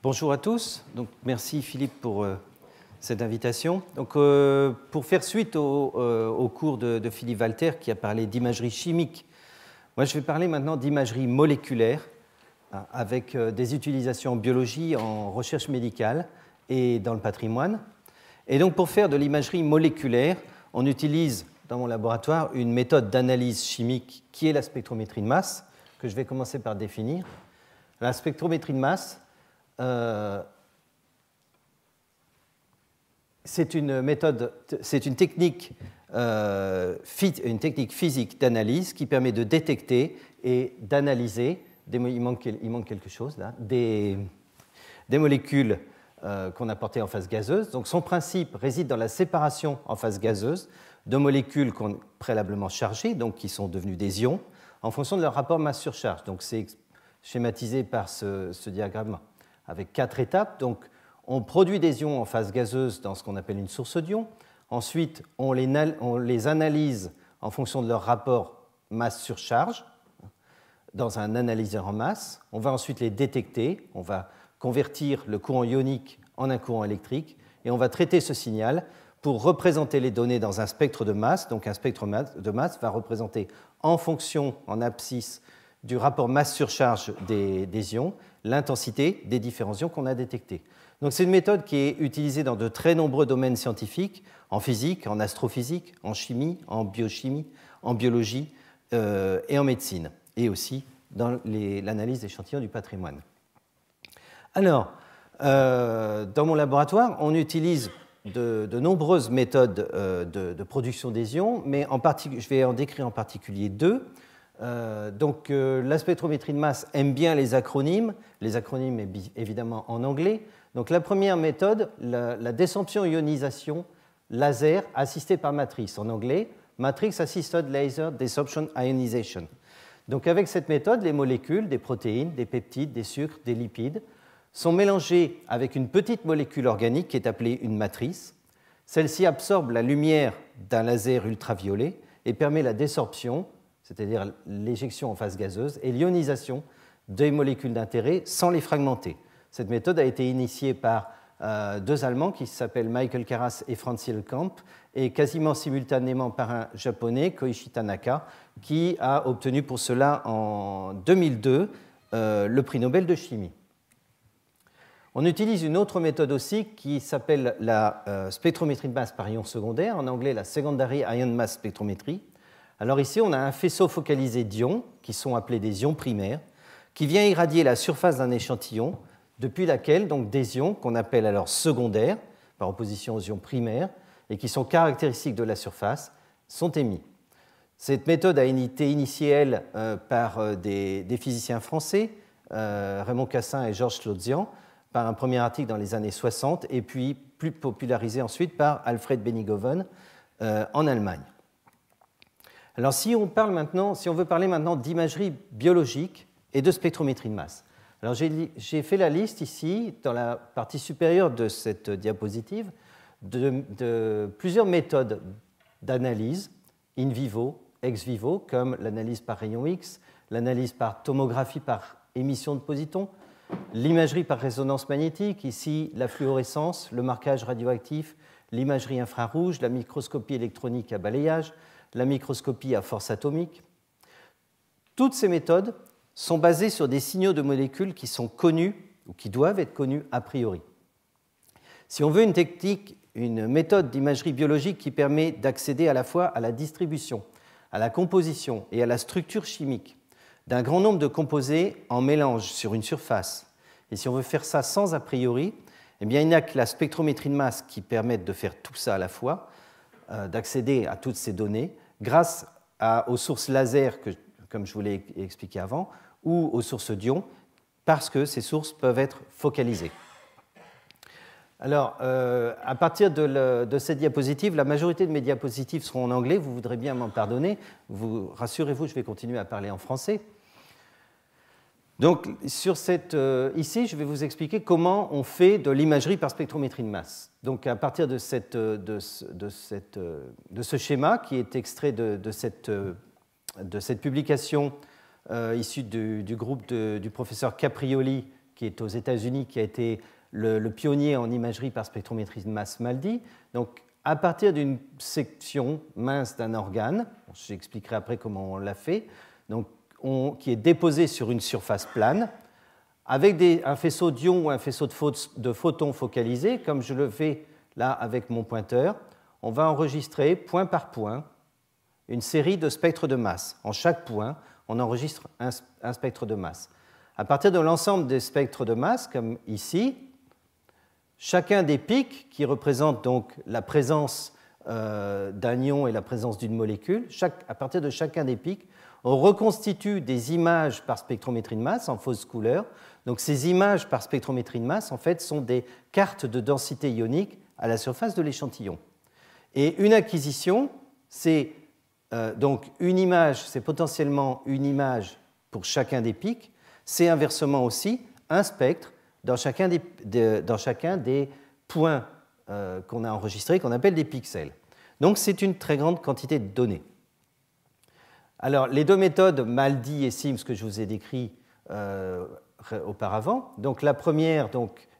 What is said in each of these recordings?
Bonjour à tous. Donc, merci Philippe pour euh, cette invitation. Donc, euh, pour faire suite euh, au, cours de, de, Philippe Walter qui a parlé d'imagerie chimique, moi je vais parler maintenant d'imagerie moléculaire hein, avec des utilisations en biologie, en recherche médicale et dans le patrimoine. Et donc pour faire de l'imagerie moléculaire, on utilise dans mon laboratoire une méthode d'analyse chimique qui est la spectrométrie de masse, que je vais commencer par définir. La spectrométrie de masse, euh, c'est une méthode, c'est une technique, euh, une technique physique d'analyse qui permet de détecter et d'analyser. Il manque, quelque chose Des, molécules euh, qu'on a portées en phase gazeuse. Donc son principe réside dans la séparation en phase gazeuse de molécules qu'on préalablement chargées, donc qui sont devenues des ions, en fonction de leur rapport masse-surcharge. Donc c'est schématisé par ce diagramme avec quatre étapes. Donc, on produit des ions en phase gazeuse dans ce qu'on appelle une source d'ions. Ensuite, on les, analyse en fonction de leur rapport masse surcharge dans un analyseur en masse. On va ensuite les détecter, on va convertir le courant ionique en un courant électrique et on va traiter ce signal pour représenter les données dans un spectre de masse. Donc un spectre de masse va représenter en fonction, en abscisse, du rapport masse surcharge des ions l'intensité des différents ions qu'on a détectés. Donc c'est une méthode qui est utilisée dans de très nombreux domaines scientifiques, en physique, en astrophysique, en chimie, en biochimie, en biologie euh, et en médecine, et aussi dans l'analyse d'échantillons du patrimoine. Alors, euh, dans mon laboratoire, on utilise de, nombreuses méthodes euh, de, production des ions, mais je vais en décrire en particulier deux. Euh, donc euh, la spectrométrie de masse aime bien les acronymes, les acronymes évidemment en anglais. Donc la première méthode, la, la désorption-ionisation laser assistée par matrice, en anglais Matrix Assisted Laser Desorption Ionization. Donc avec cette méthode, les molécules, des protéines, des peptides, des sucres, des lipides, sont mélangées avec une petite molécule organique qui est appelée une matrice. Celle-ci absorbe la lumière d'un laser ultraviolet et permet la désorption c'est-à-dire l'éjection en phase gazeuse, et l'ionisation des molécules d'intérêt sans les fragmenter. Cette méthode a été initiée par euh, deux Allemands qui s'appellent Michael Karas et Franz Hilkamp, et quasiment simultanément par un Japonais, Koichi Tanaka, qui a obtenu pour cela en 2002 euh, le prix Nobel de chimie. On utilise une autre méthode aussi qui s'appelle la euh, spectrométrie de masse par ion secondaire, en anglais la secondary ion mass spectrometry. Alors ici, on a un faisceau focalisé d'ions, qui sont appelés des ions primaires, qui vient irradier la surface d'un échantillon, depuis laquelle donc, des ions, qu'on appelle alors secondaires, par opposition aux ions primaires, et qui sont caractéristiques de la surface, sont émis. Cette méthode a été initiée, euh, par euh, des, physiciens français, euh, Raymond Cassin et Georges Slodzian, par un premier article dans les années 60, et puis plus popularisée ensuite par Alfred Benigoven en Allemagne. Alors si on, parle maintenant, si on veut parler maintenant d'imagerie biologique et de spectrométrie de masse, alors j'ai fait la liste ici, dans la partie supérieure de cette diapositive, de, de plusieurs méthodes d'analyse in vivo, ex vivo, comme l'analyse par rayon X, l'analyse par tomographie par émission de positons, l'imagerie par résonance magnétique, ici la fluorescence, le marquage radioactif, l'imagerie infrarouge, la microscopie électronique à balayage, la microscopie à force atomique. Toutes ces méthodes sont basées sur des signaux de molécules qui sont connus ou qui doivent être connus a priori. Si on veut une technique, une méthode d'imagerie biologique qui permet d'accéder à la fois à la distribution, à la composition et à la structure chimique d'un grand nombre de composés en mélange sur une surface, et si on veut faire ça sans a priori, eh bien, il n'y a que la spectrométrie de masse qui permet de faire tout ça à la fois, euh, d'accéder à toutes ces données, grâce aux sources laser, comme je vous l'ai expliqué avant, ou aux sources d'ion, parce que ces sources peuvent être focalisées. Alors, euh, à partir de, de, cette diapositive, la majorité de mes diapositives seront en anglais, vous voudrez bien m'en pardonner, vous rassurez-vous, je vais continuer à parler en français. Donc sur cette, euh, ici, je vais vous expliquer comment on fait de l'imagerie par spectrométrie de masse. Donc à partir de, cette, euh, de, euh, de, ce schéma qui est extrait de, cette, cette, publication issue du, groupe du professeur Caprioli qui est aux États-Unis, qui a été le, pionnier en imagerie par spectrométrie de masse MALDI. Donc à partir d'une section mince d'un organe, j'expliquerai après comment on l'a fait, donc qui est déposé sur une surface plane avec un faisceau d'ions ou un faisceau de, photons focalisés, comme je le fais là avec mon pointeur, on va enregistrer point par point une série de spectres de masse. En chaque point, on enregistre un, spectre de masse. À partir de l'ensemble des spectres de masse, comme ici, chacun des pics qui représentent donc la présence euh, d'un ion et la présence d'une molécule, à partir de chacun des pics, on reconstitue des images par spectrométrie de masse en fausse couleur. Donc ces images par spectrométrie de masse, en fait, sont des cartes de densité ionique à la surface de l'échantillon. Et une acquisition, c'est euh, donc une image, c'est potentiellement une image pour chacun des pics. C'est inversement aussi un spectre dans chacun des, points euh, qu'on a enregistrés, qu'on appelle des pixels. Donc c'est une très grande quantité de données. Alors, les deux méthodes, Maldi et Sims, que je vous ai décrites euh, auparavant, donc la première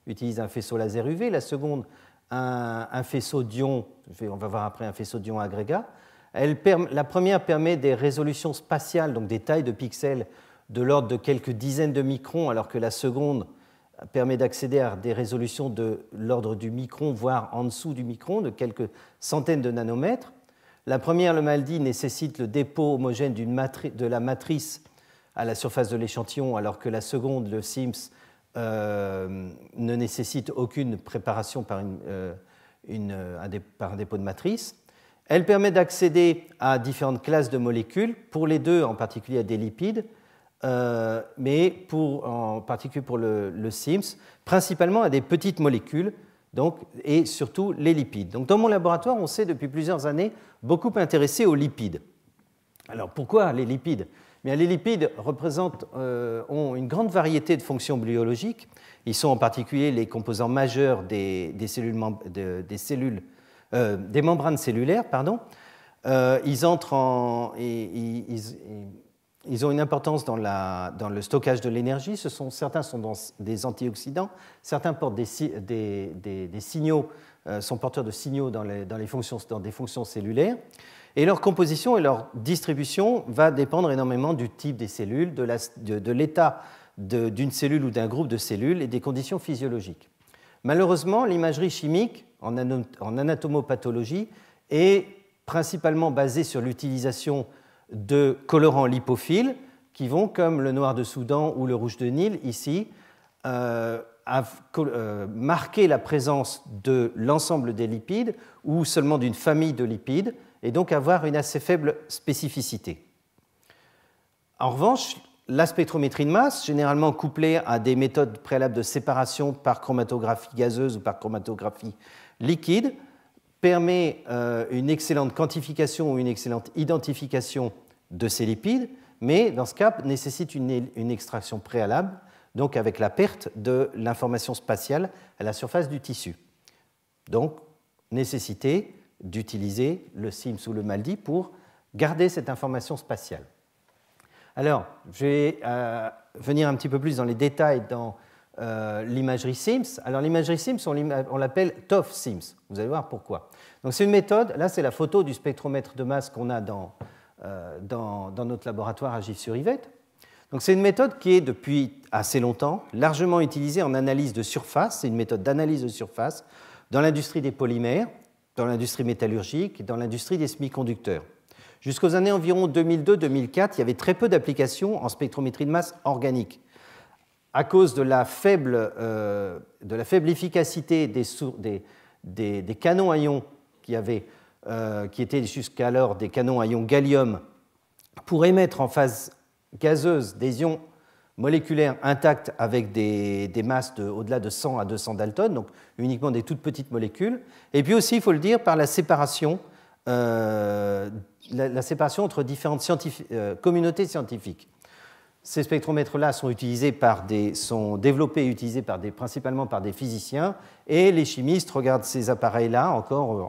utilise un faisceau laser UV, la seconde, un, faisceau d'ion, on va voir après un faisceau d'ion agrégat. la première permet des résolutions spatiales, donc des tailles de pixels de l'ordre de quelques dizaines de microns, alors que la seconde permet d'accéder à des résolutions de l'ordre du micron, voire en dessous du micron, de quelques centaines de nanomètres. La première, le MALDI, nécessite le dépôt homogène de la matrice à la surface de l'échantillon, alors que la seconde, le SIMS, euh, ne nécessite aucune préparation euh, euh, par, un, dépôt de matrice. Elle permet d'accéder à différentes classes de molécules, pour les deux en particulier à des lipides, mais en particulier pour le, le, SIMS, principalement à des petites molécules donc, et surtout les lipides. Donc, dans mon laboratoire, on s'est depuis plusieurs années beaucoup intéressé aux lipides. Alors pourquoi les lipides Bien, Les lipides représentent, euh, ont une grande variété de fonctions biologiques. Ils sont en particulier les composants majeurs des, cellules, euh, des, membranes cellulaires. Pardon. Euh, ils entrent en, ils ont une importance dans, le stockage de l'énergie. certains sont des antioxydants, certains portent des, signaux, euh, sont porteurs de signaux dans, des fonctions cellulaires. Et leur composition et leur distribution va dépendre énormément du type des cellules, de l'état d'une cellule ou d'un groupe de cellules et des conditions physiologiques. Malheureusement, l'imagerie chimique en anatomopathologie est principalement basée sur l'utilisation de colorants lipophiles qui vont, comme le noir de Soudan ou le rouge de Nil ici, euh, euh, marquer la présence de l'ensemble des lipides ou seulement d'une famille de lipides et donc avoir une assez faible spécificité. En revanche, la spectrométrie de masse, généralement couplée à des méthodes préalables de séparation par chromatographie gazeuse ou par chromatographie liquide, permet euh, une excellente quantification ou une excellente identification de ces lipides, mais dans ce cas nécessite une, extraction préalable, donc avec la perte de l'information spatiale à la surface du tissu. Donc, nécessité d'utiliser le SIMS ou le MALDI pour garder cette information spatiale. Alors, je vais euh, venir un petit peu plus dans les détails dans euh, l'imagerie SIMS. Alors l'imagerie SIMS, on, l'appelle TOF SIMS. Vous allez voir pourquoi. Donc c'est une méthode, là c'est la photo du spectromètre de masse qu'on a dans, euh, dans, notre laboratoire à Gif-sur-Yvette. Donc c'est une méthode qui est depuis assez longtemps largement utilisée en analyse de surface, c'est une méthode d'analyse de surface dans l'industrie des polymères, dans l'industrie métallurgique dans l'industrie des semi-conducteurs. Jusqu'aux années environ 2002-2004, il y avait très peu d'applications en spectrométrie de masse organique à cause de la faible, euh, efficacité des, canons à ions euh, qui, étaient jusqu'alors des canons à ions gallium, pour émettre en phase gazeuse des ions moléculaires intacts avec des, masses au-delà de 100 à 200 daltons, donc uniquement des toutes petites molécules. Et puis aussi, il faut le dire, par la séparation, euh, entre différentes communautés scientifiques. Ces spectromètres-là sont, utilisés sont développés et utilisés principalement par des physiciens, et les chimistes regardent ces appareils-là, encore,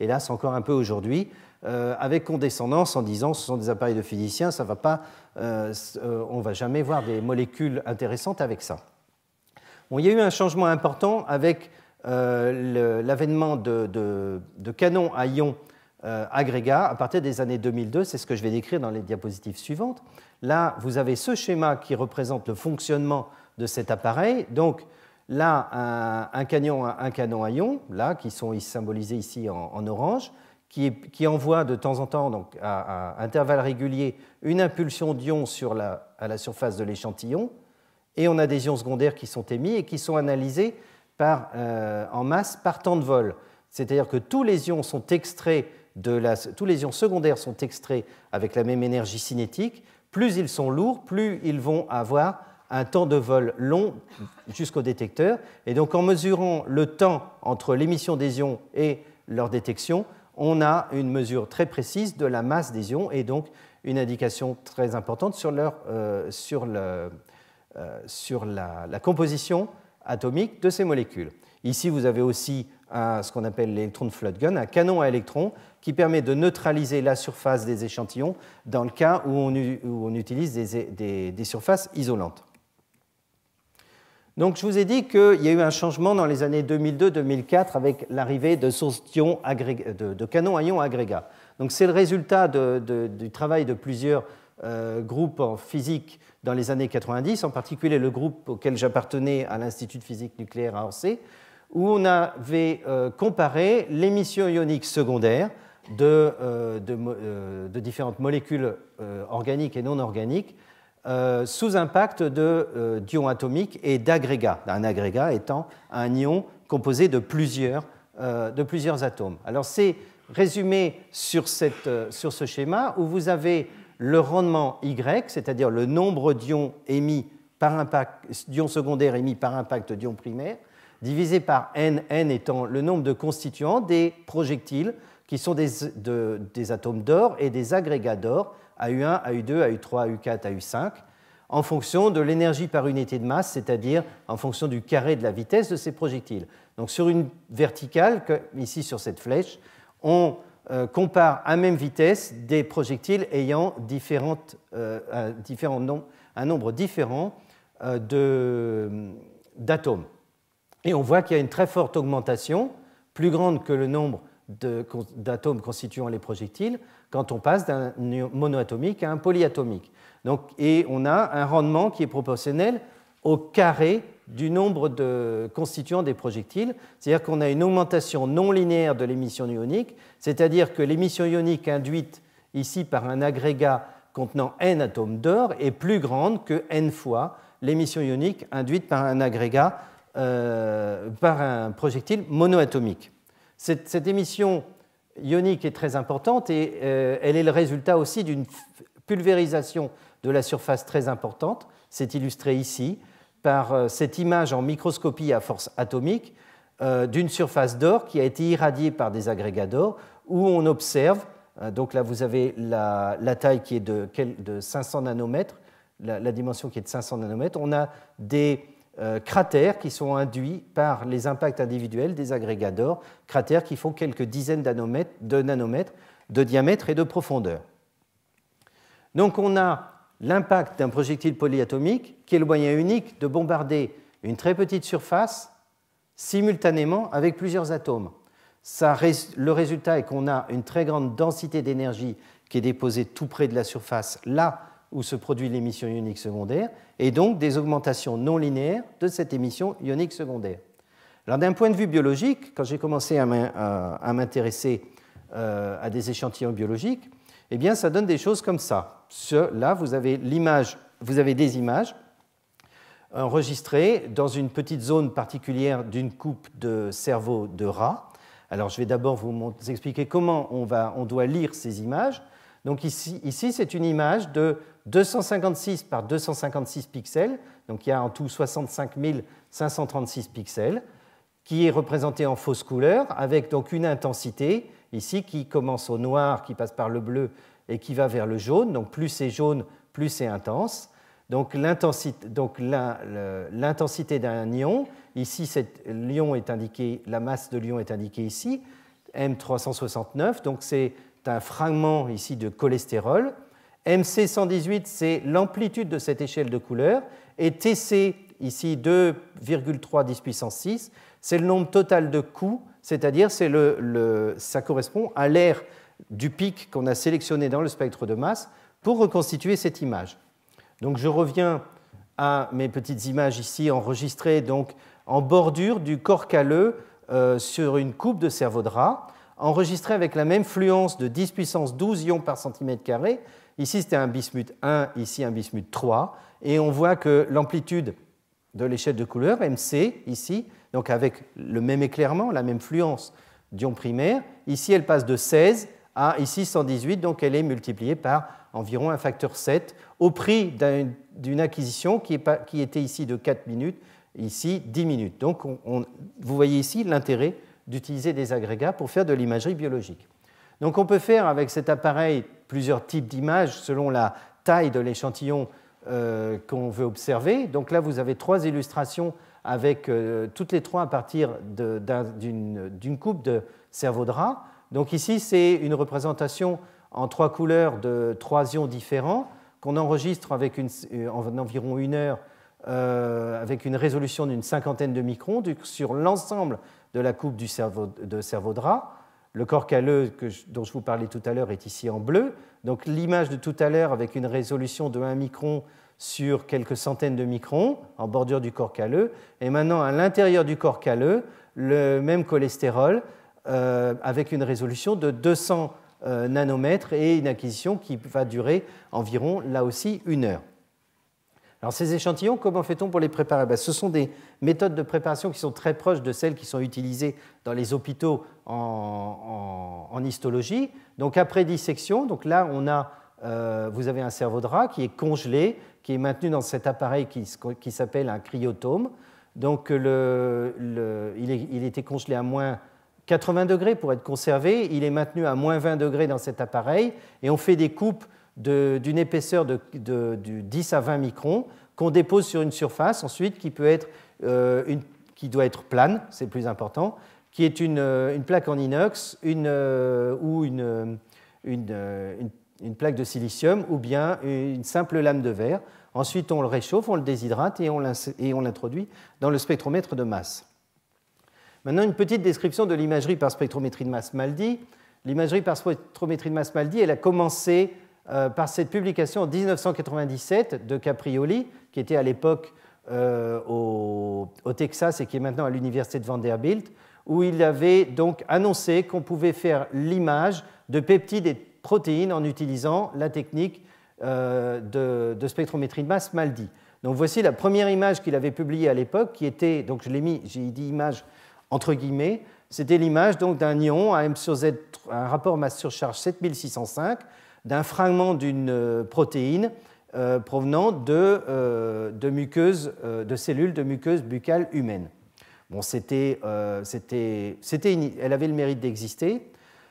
euh, hélas encore un peu aujourd'hui, euh, avec condescendance en disant ce sont des appareils de physiciens, ça va pas, euh, on ne va jamais voir des molécules intéressantes avec ça. il y a eu un changement important avec l'avènement de, de, canons à ions agrégats à partir des années 2002, c'est ce que je vais décrire dans les diapositives suivantes. Là, vous avez ce schéma qui représente le fonctionnement de cet appareil. Donc, là, un, canon, à ions, là, qui sont symbolisés ici en, orange, qui, envoie de temps en temps, à, intervalles réguliers, une impulsion d'ions à la surface de l'échantillon. Et on a des ions secondaires qui sont émis et qui sont analysés euh, en masse par temps de vol. C'est-à-dire que tous les ions sont extraits tous les ions secondaires sont extraits avec la même énergie cinétique, plus ils sont lourds, plus ils vont avoir un temps de vol long jusqu'au détecteur. Et donc en mesurant le temps entre l'émission des ions et leur détection, on a une mesure très précise de la masse des ions et donc une indication très importante sur, euh, euh, la, composition atomique de ces molécules. Ici, vous avez aussi à ce qu'on appelle l'électron flood gun, un canon à électrons qui permet de neutraliser la surface des échantillons dans le cas où on, utilise des, surfaces isolantes. Donc je vous ai dit qu'il y a eu un changement dans les années 2002-2004 avec l'arrivée de de, canons à ions agrégats. Donc c'est le résultat du travail de plusieurs euh, groupes en physique dans les années 90, en particulier le groupe auquel j'appartenais à l'Institut de physique nucléaire à Orsay, où on avait euh, comparé l'émission ionique secondaire de, euh, euh, différentes molécules organiques et non organiques sous impact de d'ions atomiques et d'agrégats, un agrégat étant un ion composé de plusieurs, atomes. Alors c'est résumé sur, sur ce schéma où vous avez le rendement Y, c'est-à-dire le nombre d'ions émis par impact, d'ions secondaires émis par impact d'ions primaires, divisé par n, n étant le nombre de constituants des projectiles qui sont des, atomes d'or et des agrégats d'or, AU1, AU2, AU3, AU4, AU5, en fonction de l'énergie par unité de masse, c'est-à-dire en fonction du carré de la vitesse de ces projectiles. Donc sur une verticale, ici sur cette flèche, on euh, compare à même vitesse des projectiles ayant euh, un, nombre différent euh, d'atomes. Et on voit qu'il y a une très forte augmentation, plus grande que le nombre d'atomes constituant les projectiles, quand on passe d'un monoatomique à un polyatomique. et on a un rendement qui est proportionnel au carré du nombre de constituants des projectiles, c'est-à-dire qu'on a une augmentation non linéaire de l'émission ionique, c'est-à-dire que l'émission ionique induite ici par un agrégat contenant n atomes d'or est plus grande que n fois l'émission ionique induite par un agrégat euh, par un projectile monoatomique. Cette, émission ionique est très importante et euh, elle est le résultat aussi d'une pulvérisation de la surface très importante. C'est illustré ici par euh, cette image en microscopie à force atomique d'une surface d'or qui a été irradiée par des agrégats d'or où on observe, donc là vous avez la, taille qui est de, de 500 nanomètres, la, dimension qui est de 500 nanomètres, on a des euh, cratères qui sont induits par les impacts individuels des agrégats d'or, cratères qui font quelques dizaines de nanomètres de diamètre et de profondeur. Donc on a l'impact d'un projectile polyatomique qui est le moyen unique de bombarder une très petite surface simultanément avec plusieurs atomes. le résultat est qu'on a une très grande densité d'énergie qui est déposée tout près de la surface, là où se produit l'émission ionique secondaire, et donc des augmentations non linéaires de cette émission ionique secondaire. Alors d'un point de vue biologique, quand j'ai commencé à m'intéresser euh, à des échantillons biologiques, eh bien ça donne des choses comme ça. Là, vous avez l'image, vous avez des images enregistrées dans une petite zone particulière d'une coupe de cerveau de rat. Alors je vais d'abord vous expliquer comment on, va, on doit lire ces images. Donc ici, ici c'est une image de 256 par 256 pixels, donc il y a en tout 65 536 pixels, qui est représenté en fausse couleur, avec donc une intensité, ici, qui commence au noir, qui passe par le bleu et qui va vers le jaune. Donc plus c'est jaune, plus c'est intense. Donc l'intensité d'un ion, ici cet ion est indiqué, la masse de l'ion est indiquée ici, M369, donc c'est un fragment ici de cholestérol MC 118, c'est l'amplitude de cette échelle de couleurs. Et TC, ici 2,3 10 puissance 6, c'est le nombre total de coups, c'est-à-dire c'est le, ça correspond à l'aire du pic qu'on a sélectionné dans le spectre de masse pour reconstituer cette image. Donc je reviens à mes petites images ici enregistrées donc en bordure du corps caleux euh, sur une coupe de cerveau de rat, enregistrées avec la même fluence de 10 puissance 12 ions par centimètre carré Ici, c'était un bismuth 1, ici un bismuth 3. Et on voit que l'amplitude de l'échelle de couleur, MC, ici, donc avec le même éclairement, la même fluence d'ion primaire, ici, elle passe de 16 à ici 118, donc elle est multipliée par environ un facteur 7, au prix d'une acquisition qui, était ici de 4 minutes, ici 10 minutes. Donc vous voyez ici l'intérêt d'utiliser des agrégats pour faire de l'imagerie biologique. Donc on peut faire avec cet appareil plusieurs types d'images selon la taille de l'échantillon euh, qu'on veut observer. Donc là, vous avez trois illustrations avec euh, toutes les trois à partir d'une coupe de cerveau de rat. Donc ici, c'est une représentation en trois couleurs de trois ions différents qu'on enregistre euh, en environ une heure avec une résolution d'une cinquantaine de microns sur l'ensemble de la coupe de cerveau de le corps calleux dont je vous parlais tout à l'heure est ici en bleu. Donc l'image de tout à l'heure avec une résolution de 1 micron sur quelques centaines de microns en bordure du corps calleux. Et maintenant, à l'intérieur du corps calleux, le même cholestérol euh, avec une résolution de 200 euh, nanomètres et une acquisition qui va durer environ, là aussi, une heure. Alors ces échantillons, comment fait-on pour les préparer ben, Ce sont des méthodes de préparation qui sont très proches de celles qui sont utilisées dans les hôpitaux en, histologie. Donc après dissection, donc là on a, euh, vous avez un cerveau de rat qui est congelé, qui est maintenu dans cet appareil qui, s'appelle un cryotome. Donc il était congelé à moins 80 degrés pour être conservé, il est maintenu à moins 20 degrés dans cet appareil et on fait des coupes d'une épaisseur de, de, 10 à 20 microns qu'on dépose sur une surface ensuite qui, peut être, euh, une, qui doit être plane, c'est plus important, qui est une, euh, une plaque en inox une, euh, ou une, une, plaque de silicium ou bien une simple lame de verre. Ensuite, on le réchauffe, on le déshydrate et on l'introduit dans le spectromètre de masse. Maintenant, une petite description de l'imagerie par spectrométrie de masse MALDI. L'imagerie par spectrométrie de masse MALDI, elle a commencé euh, par cette publication en 1997 de Caprioli, qui était à l'époque euh, au, Texas et qui est maintenant à l'université de Vanderbilt, où il avait donc annoncé qu'on pouvait faire l'image de peptides et de protéines en utilisant la technique euh, de, spectrométrie de masse MALDI. Donc voici la première image qu'il avait publiée à l'époque, qui était, donc je l'ai mis, j'ai dit image entre guillemets, c'était l'image donc d'un ion à M sur Z, un rapport masse sur charge 7605, d'un fragment d'une euh, protéine euh, provenant de, euh, de, muqueuses, de cellules de muqueuse buccale humaine. Bon, c'était, elle avait le mérite d'exister.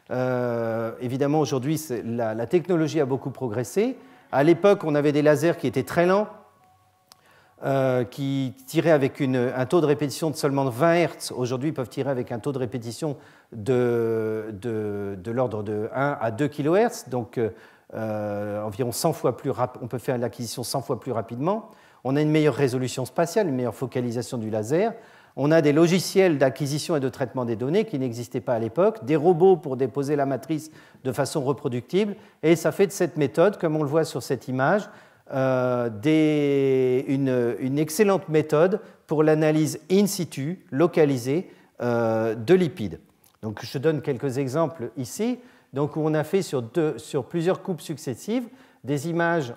évidemment, aujourd'hui, la, technologie a beaucoup progressé. À l'époque, on avait des lasers qui étaient très lents, euh, qui tiraient avec un taux de répétition de seulement 20 Hertz, aujourd'hui peuvent tirer avec un taux de répétition de, de, l'ordre de 1 à 2 kHz, donc euh, euh, environ 100 fois plus on peut faire l'acquisition 100 fois plus rapidement. On a une meilleure résolution spatiale, une meilleure focalisation du laser. On a des logiciels d'acquisition et de traitement des données qui n'existaient pas à l'époque, des robots pour déposer la matrice de façon reproductible, et ça fait de cette méthode, comme on le voit sur cette image, euh, une, excellente méthode pour l'analyse in situ, localisée, euh, de lipides. Donc, je donne quelques exemples ici. Donc, où on a fait sur, plusieurs coupes successives des images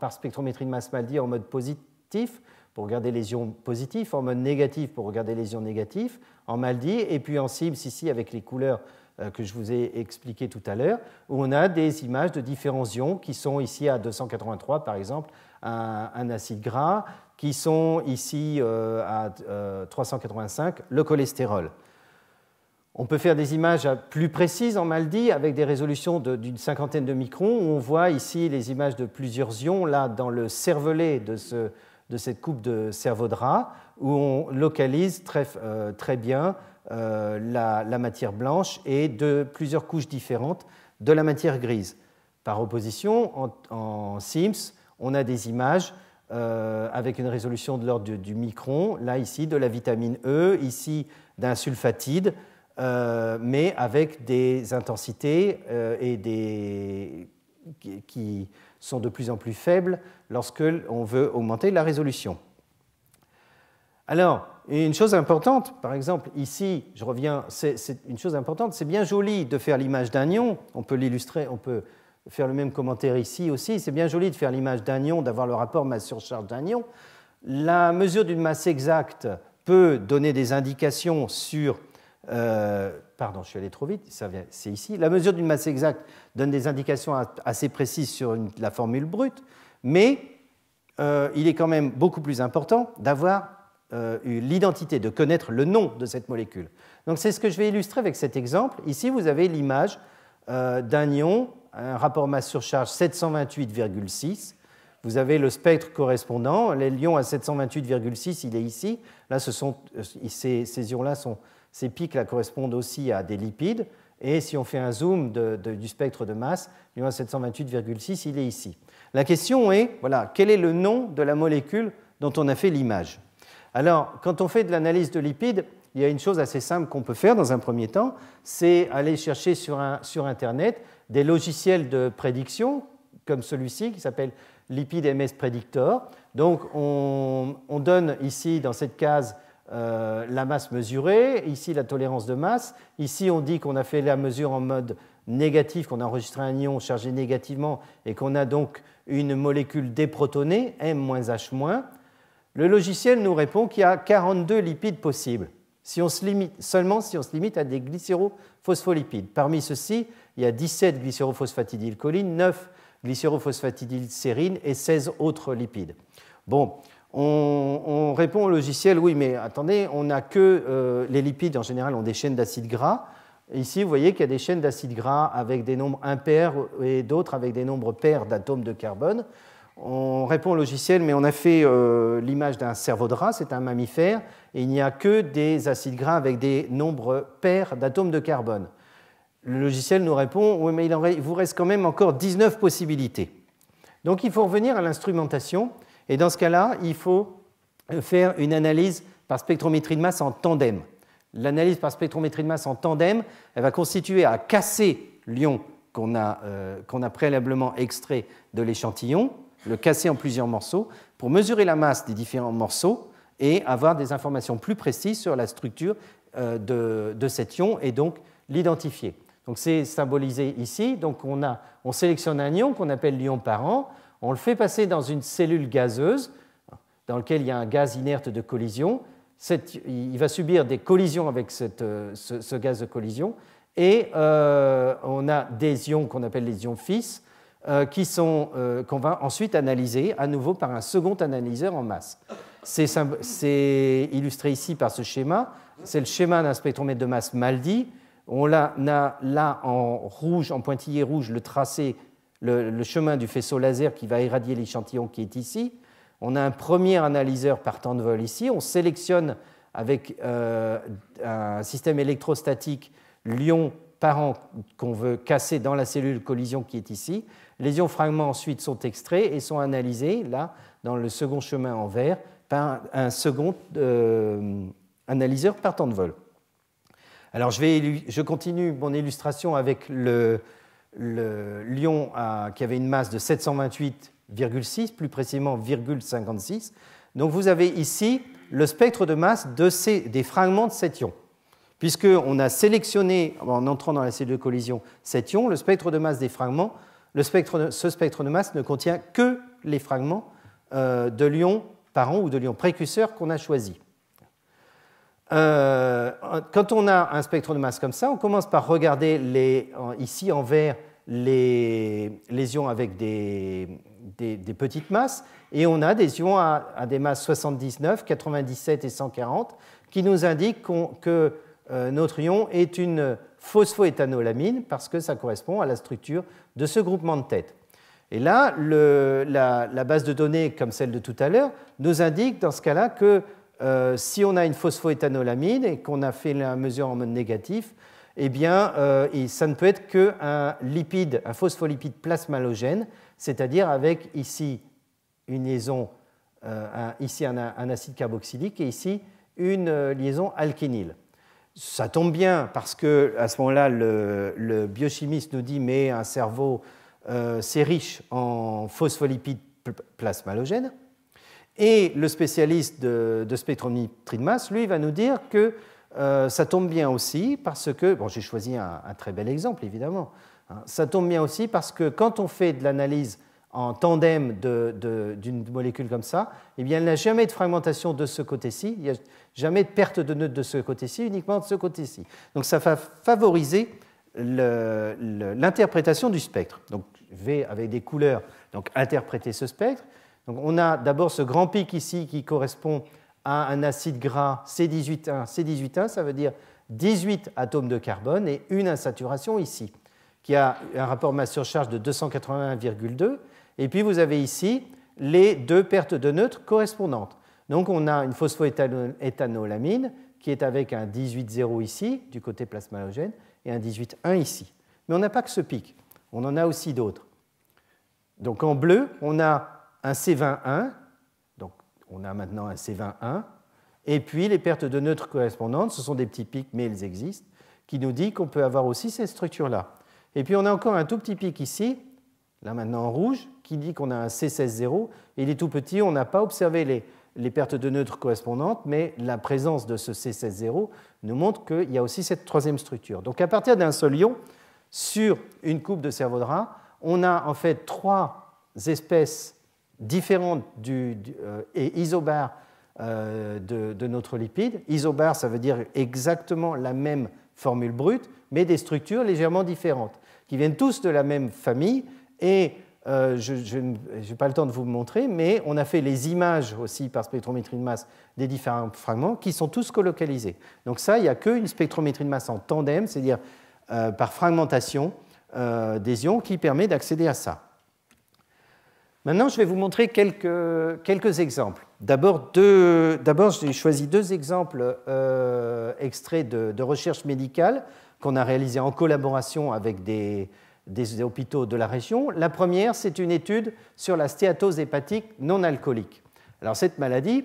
par spectrométrie de masse MALDI en mode positif pour regarder les ions positifs, en mode négatif pour regarder les ions négatifs, en MALDI, et puis en sims ici avec les couleurs euh, que je vous ai expliqué tout à l'heure, où on a des images de différents ions qui sont ici à 283 par exemple un, acide gras, qui sont ici euh, à 385 euh, le cholestérol. On peut faire des images plus précises en MALDI avec des résolutions d'une cinquantaine de microns. Où on voit ici les images de plusieurs ions, là dans le cervelet de, cette coupe de cerveau de rat, où on localise très, très bien euh, la, matière blanche et de plusieurs couches différentes de la matière grise. Par opposition, en, SIMS, on a des images euh, avec une résolution de l'ordre du, micron, là ici de la vitamine E, ici d'un sulfatide, euh, mais avec des intensités et des qui sont de plus en plus faibles lorsque l'on veut augmenter la résolution. Alors, et une chose importante, par exemple, ici, je reviens, c'est une chose importante, c'est bien joli de faire l'image d'un ion, on peut l'illustrer, on peut faire le même commentaire ici aussi, c'est bien joli de faire l'image d'un ion, d'avoir le rapport masse-surcharge d'un ion. La mesure d'une masse exacte peut donner des indications sur... Euh, pardon, je suis allé trop vite, c'est ici. La mesure d'une masse exacte donne des indications assez précises sur la formule brute, mais euh, il est quand même beaucoup plus important d'avoir euh, l'identité, de connaître le nom de cette molécule. Donc c'est ce que je vais illustrer avec cet exemple. Ici, vous avez l'image euh, d'un ion, un rapport masse-surcharge 728,6. Vous avez le spectre correspondant. L'ion à 728,6, il est ici. Là, ce sont, euh, ces, ions-là ces pics là correspondent aussi à des lipides. Et si on fait un zoom du spectre de masse, l'ion à 728,6, il est ici. La question est, voilà, quel est le nom de la molécule dont on a fait l'image alors, quand on fait de l'analyse de lipides, il y a une chose assez simple qu'on peut faire dans un premier temps, c'est aller chercher sur, Internet des logiciels de prédiction, comme celui-ci qui s'appelle Lipid MS Predictor. Donc, on, donne ici, dans cette case, euh, la masse mesurée, ici la tolérance de masse, ici on dit qu'on a fait la mesure en mode négatif, qu'on a enregistré un ion chargé négativement et qu'on a donc une molécule déprotonée, M-H-, le logiciel nous répond qu'il y a 42 lipides possibles, si on se limite, seulement si on se limite à des glycérophospholipides. Parmi ceux-ci, il y a 17 glycérophosphatidylcholine, 9 glycérophosphatidylsérine et 16 autres lipides. Bon, on, répond au logiciel, oui, mais attendez, on n'a que euh, les lipides en général ont des chaînes d'acides gras. Ici, vous voyez qu'il y a des chaînes d'acides gras avec des nombres impairs et d'autres avec des nombres pairs d'atomes de carbone. On répond au logiciel, mais on a fait euh, l'image d'un cerveau de rat, c'est un mammifère, et il n'y a que des acides gras avec des nombres paires d'atomes de carbone. Le logiciel nous répond, oui, mais il, vous reste quand même encore 19 possibilités. Donc il faut revenir à l'instrumentation, et dans ce cas-là, il faut faire une analyse par spectrométrie de masse en tandem. L'analyse par spectrométrie de masse en tandem, elle va constituer à casser l'ion euh, qu'on a préalablement extrait de l'échantillon, le casser en plusieurs morceaux, pour mesurer la masse des différents morceaux et avoir des informations plus précises sur la structure euh, de, cet ion et donc l'identifier. c'est symbolisé ici. on, sélectionne un ion qu'on appelle l'ion parent, on le fait passer dans une cellule gazeuse dans laquelle il y a un gaz inerte de collision. il va subir des collisions avec euh, ce, gaz de collision. Et euh, on a des ions qu'on appelle les ions fils, euh, qui sont, euh, qu'on va ensuite analyser à nouveau par un second analyseur en masse. C'est illustré ici par ce schéma. C'est le schéma d'un spectromètre de masse MALDI. On a, là en rouge, en pointillé rouge, le tracé, le, chemin du faisceau laser qui va irradier l'échantillon qui est ici. On a un premier analyseur par temps de vol ici. On sélectionne avec euh, un système électrostatique Lyon qu'on veut casser dans la cellule collision qui est ici. Les ions fragments ensuite sont extraits et sont analysés, là, dans le second chemin en vert, par un second euh, analyseur par temps de vol. Alors je, vais, je continue mon illustration avec le, lion qui avait une masse de 728,6, plus précisément 0,56. Donc vous avez ici le spectre de masse de ces, des fragments de cet ion puisqu'on a sélectionné, en entrant dans la cellule de collision, cet ion, le spectre de masse des fragments, ce spectre de masse ne contient que les fragments euh, de l'ion parent ou de l'ion précurseur qu'on a choisi. Euh, quand on a un spectre de masse comme ça, on commence par regarder ici en vert les, ions avec des, petites masses, et on a des ions à, des masses 79, 97 et 140 qui nous indiquent que euh, notre est une phosphoéthanolamine parce que ça correspond à la structure de ce groupement de tête. Et là, la, base de données, comme celle de tout à l'heure, nous indique dans ce cas-là que euh, si on a une phosphoéthanolamine et qu'on a fait la mesure en mode négatif, eh bien, euh, ça ne peut être qu'un lipide, un phospholipide plasmalogène, c'est-à-dire avec ici une liaison, un, ici un, acide carboxylique et ici une liaison alkényle. Ça tombe bien parce que à ce moment-là, le, biochimiste nous dit mais un cerveau, euh, c'est riche en phospholipides plasmalogènes. Et le spécialiste de, de spectrométrie de masse, lui, va nous dire que euh, ça tombe bien aussi parce que, bon, j'ai choisi un, très bel exemple évidemment, hein, ça tombe bien aussi parce que quand on fait de l'analyse en tandem d'une molécule comme ça, eh bien, elle n'a jamais de fragmentation de ce côté-ci, il n'y a jamais de perte de neutre de ce côté-ci, uniquement de ce côté-ci. Donc ça va favoriser l'interprétation du spectre. Donc vais, avec des couleurs, donc interpréter ce spectre. Donc on a d'abord ce grand pic ici qui correspond à un acide gras C18-1. C18-1, ça veut dire 18 atomes de carbone et une insaturation ici, qui a un rapport masse surcharge charge de 281,2 et puis vous avez ici les deux pertes de neutres correspondantes. Donc on a une phosphoéthanolamine qui est avec un 18,0 ici, du côté plasmalogène, et un 18,1 ici. Mais on n'a pas que ce pic, on en a aussi d'autres. Donc en bleu, on a un C21, donc on a maintenant un C21, et puis les pertes de neutres correspondantes, ce sont des petits pics, mais elles existent, qui nous dit qu'on peut avoir aussi ces structures-là. Et puis on a encore un tout petit pic ici, là maintenant en rouge, qui dit qu'on a un C16-0. Il est tout petit, on n'a pas observé les, pertes de neutres correspondantes, mais la présence de ce C16-0 nous montre qu'il y a aussi cette troisième structure. Donc à partir d'un seul ion, sur une coupe de cerveau de on a en fait trois espèces différentes euh, et isobares euh, de, notre lipide. Isobare, ça veut dire exactement la même formule brute, mais des structures légèrement différentes, qui viennent tous de la même famille et euh, je, n'ai pas le temps de vous montrer, mais on a fait les images aussi par spectrométrie de masse des différents fragments qui sont tous colocalisés. Donc ça, il n'y a qu'une spectrométrie de masse en tandem, c'est-à-dire euh, par fragmentation euh, des ions, qui permet d'accéder à ça. Maintenant, je vais vous montrer quelques, exemples. D'abord, j'ai choisi deux exemples extraits de, de recherche médicale qu'on a réalisés en collaboration avec des, des hôpitaux de la région. La première, c'est une étude sur la stéatose hépatique non alcoolique. Alors cette maladie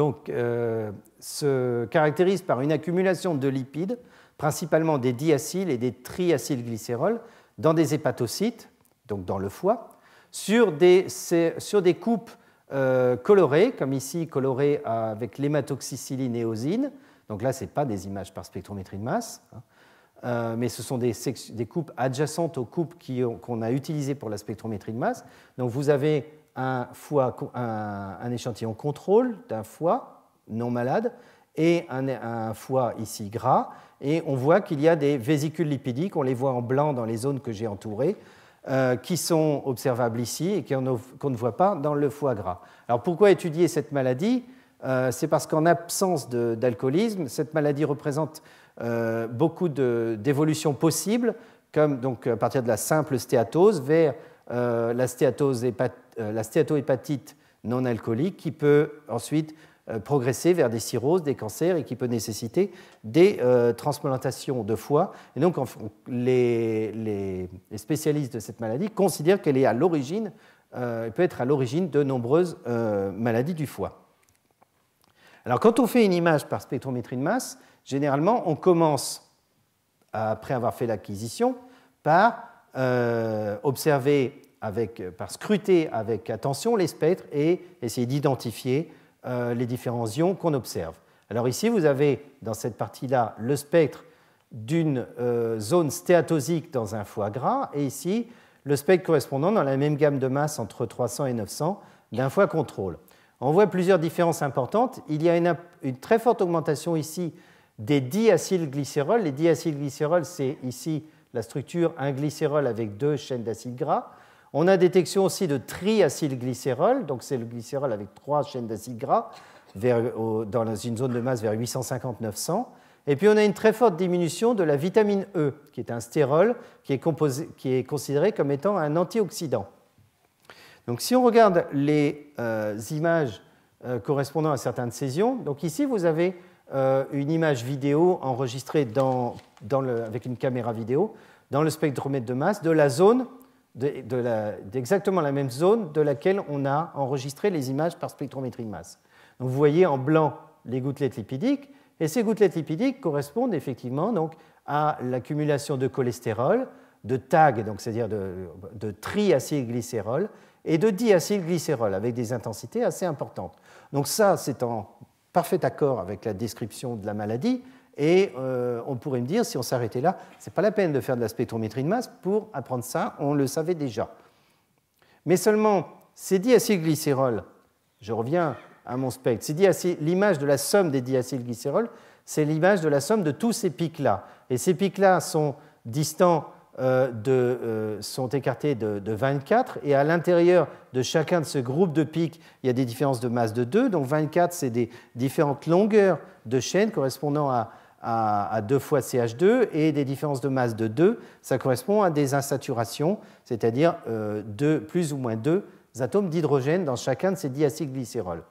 euh, se caractérise par une accumulation de lipides, principalement des diacyles et des triacylglycérols, dans des hépatocytes, donc dans le foie, sur des, coupes euh, colorées, comme ici colorées avec l'hématoxycyline et osine. Donc là, ce n'est pas des images par spectrométrie de masse. Hein. Euh, mais ce sont des, coupes adjacentes aux coupes qu'on a utilisées pour la spectrométrie de masse. Donc vous avez un, foie, un, échantillon contrôle d'un foie non malade et un, foie ici gras, et on voit qu'il y a des vésicules lipidiques, on les voit en blanc dans les zones que j'ai entourées, euh, qui sont observables ici et qu'on ne voit pas dans le foie gras. Alors pourquoi étudier cette maladie euh, C'est parce qu'en absence d'alcoolisme, cette maladie représente euh, beaucoup d'évolutions possibles, comme donc à partir de la simple stéatose vers euh, euh, la, stéatohépatite non alcoolique qui peut ensuite progresser vers des cirrhoses, des cancers et qui peut nécessiter des transplantations de foie. Et donc les, spécialistes de cette maladie considèrent qu'elle est peut être à l'origine de nombreuses maladies du foie. Alors quand on fait une image par spectrométrie de masse, généralement on commence, après avoir fait l'acquisition, par euh, observer, par scruter avec attention les spectres et essayer d'identifier euh, les différents ions qu'on observe. Alors ici, vous avez dans cette partie-là le spectre d'une euh, zone stéatosique dans un foie gras, et ici le spectre correspondant dans la même gamme de masse entre 300 et 900 d'un foie contrôle. On voit plusieurs différences importantes. Il y a une, très forte augmentation ici des diacylglycérols. Les diacylglycérols, c'est ici la structure un glycérol avec deux chaînes d'acides gras. On a détection aussi de triacylglycérol, donc c'est le glycérol avec trois chaînes d'acides gras dans une zone de masse vers 850-900. Et puis on a une très forte diminution de la vitamine E, qui est un stérol qui est considéré comme étant un antioxydant. Donc si on regarde les euh, images euh, correspondant à certaines césions, donc ici vous avez euh, une image vidéo enregistrée avec une caméra vidéo dans le spectromètre de masse de la zone, d'exactement la, même zone de laquelle on a enregistré les images par spectrométrie de masse. Donc vous voyez en blanc les gouttelettes lipidiques, et ces gouttelettes lipidiques correspondent effectivement donc, à l'accumulation de cholestérol, de TAG, c'est-à-dire de, de triacylglycérol, et de diacylglycérol avec des intensités assez importantes. Donc ça, c'est en parfait accord avec la description de la maladie. Et euh, on pourrait me dire, si on s'arrêtait là, ce n'est pas la peine de faire de la spectrométrie de masse pour apprendre ça, on le savait déjà. Mais seulement, ces diacylglycérols, je reviens à mon spectre, l'image de la somme des diacylglycérols, c'est l'image de la somme de tous ces pics-là. Et ces pics-là sont distants euh, euh, sont écartés de, 24. Et à l'intérieur de chacun de ce groupe de pics, il y a des différences de masse de 2. Donc 24, c'est des différentes longueurs de chaîne correspondant à, à, 2 fois CH2 et des différences de masse de 2, ça correspond à des insaturations, c'est-à-dire euh, plus ou moins 2 atomes d'hydrogène dans chacun de ces diacylglycérols.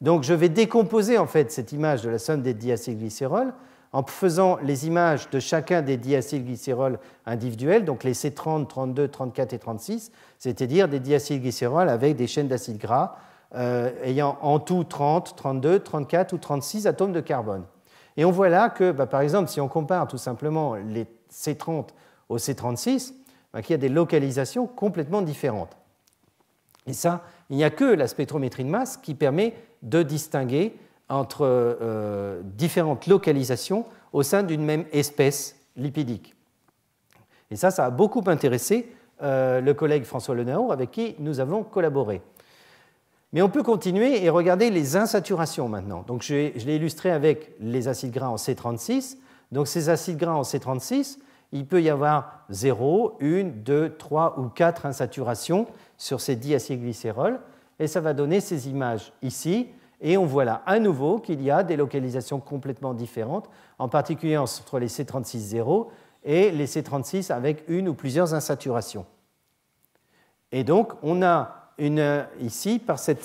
Donc je vais décomposer en fait cette image de la somme des diacylglycérols en faisant les images de chacun des diacylglycérols individuels, donc les C30, 32, 34 et 36, c'est-à-dire des diacylglycérols avec des chaînes d'acides gras euh, ayant en tout 30, 32, 34 ou 36 atomes de carbone. Et on voit là que, bah, par exemple, si on compare tout simplement les C30 au C36, bah, qu'il y a des localisations complètement différentes. Et ça, il n'y a que la spectrométrie de masse qui permet de distinguer entre euh, différentes localisations au sein d'une même espèce lipidique. Et ça, ça a beaucoup intéressé euh, le collègue François Lenaour avec qui nous avons collaboré. Mais on peut continuer et regarder les insaturations maintenant. Donc je, l'ai illustré avec les acides gras en C36. Donc ces acides gras en C36, il peut y avoir 0, 1, 2, 3 ou 4 insaturations sur ces 10 acides diacylglycérols. Et ça va donner ces images ici et on voit là à nouveau qu'il y a des localisations complètement différentes, en particulier entre les C36-0 et les C36 avec une ou plusieurs insaturations. Et donc, on a une, ici, par, ces